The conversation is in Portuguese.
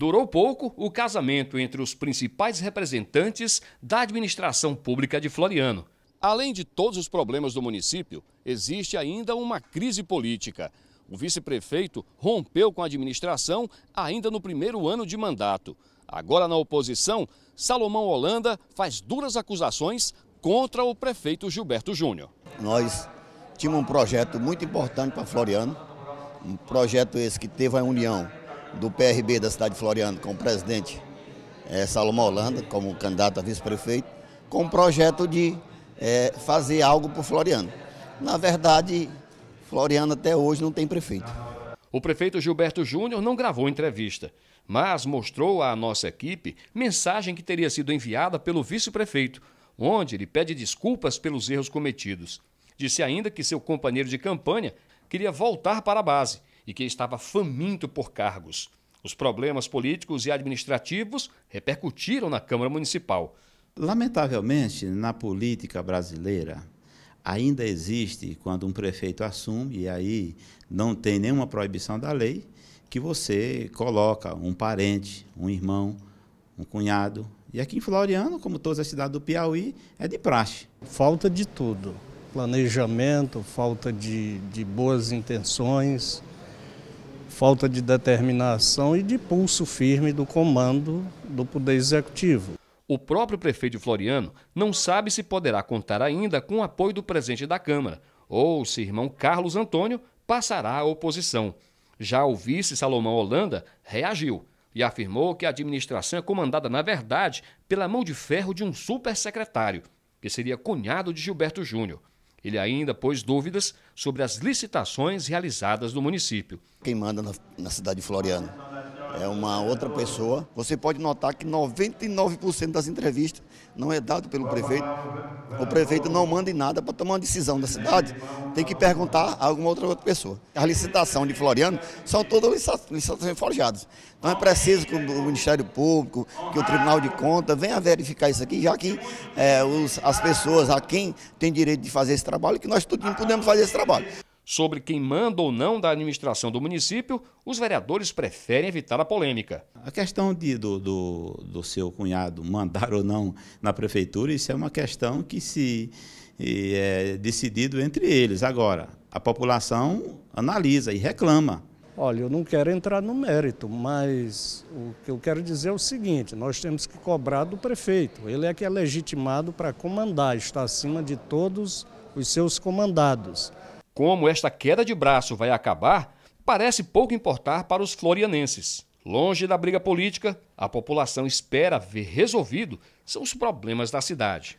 Durou pouco o casamento entre os principais representantes da administração pública de Floriano. Além de todos os problemas do município, existe ainda uma crise política. O vice-prefeito rompeu com a administração ainda no primeiro ano de mandato. Agora na oposição, Salomão Holanda faz duras acusações contra o prefeito Gilberto Júnior. Nós tínhamos um projeto muito importante para Floriano, um projeto esse que teve a união do PRB da cidade de Floriano com o presidente é, Salomão Holanda, como candidato a vice-prefeito, com o um projeto de é, fazer algo por Floriano. Na verdade, Floriano até hoje não tem prefeito. O prefeito Gilberto Júnior não gravou entrevista, mas mostrou à nossa equipe mensagem que teria sido enviada pelo vice-prefeito, onde ele pede desculpas pelos erros cometidos. Disse ainda que seu companheiro de campanha queria voltar para a base e que estava faminto por cargos. Os problemas políticos e administrativos repercutiram na Câmara Municipal. Lamentavelmente, na política brasileira, ainda existe quando um prefeito assume, e aí não tem nenhuma proibição da lei, que você coloca um parente, um irmão, um cunhado. E aqui em Floriano, como todas as cidades do Piauí, é de praxe. Falta de tudo: planejamento, falta de, de boas intenções falta de determinação e de pulso firme do comando do Poder Executivo. O próprio prefeito Floriano não sabe se poderá contar ainda com o apoio do presidente da Câmara ou se irmão Carlos Antônio passará à oposição. Já o vice Salomão Holanda reagiu e afirmou que a administração é comandada, na verdade, pela mão de ferro de um supersecretário, que seria cunhado de Gilberto Júnior. Ele ainda pôs dúvidas sobre as licitações realizadas no município. Quem manda na, na cidade de Floriano? é uma outra pessoa. Você pode notar que 99% das entrevistas não é dado pelo prefeito. O prefeito não manda em nada para tomar uma decisão da cidade. Tem que perguntar a alguma outra, outra pessoa. A licitação de Floriano são todas licitações forjadas. Então é preciso que o Ministério Público, que o Tribunal de Contas venha verificar isso aqui, já que é, os, as pessoas, a quem tem direito de fazer esse trabalho, que nós tudinho podemos fazer esse trabalho sobre quem manda ou não da administração do município, os vereadores preferem evitar a polêmica. A questão de, do, do, do seu cunhado mandar ou não na prefeitura, isso é uma questão que se é decidido entre eles. Agora, a população analisa e reclama. Olha, eu não quero entrar no mérito, mas o que eu quero dizer é o seguinte: nós temos que cobrar do prefeito. Ele é que é legitimado para comandar, está acima de todos os seus comandados. Como esta queda de braço vai acabar, parece pouco importar para os florianenses. Longe da briga política, a população espera ver resolvido os problemas da cidade.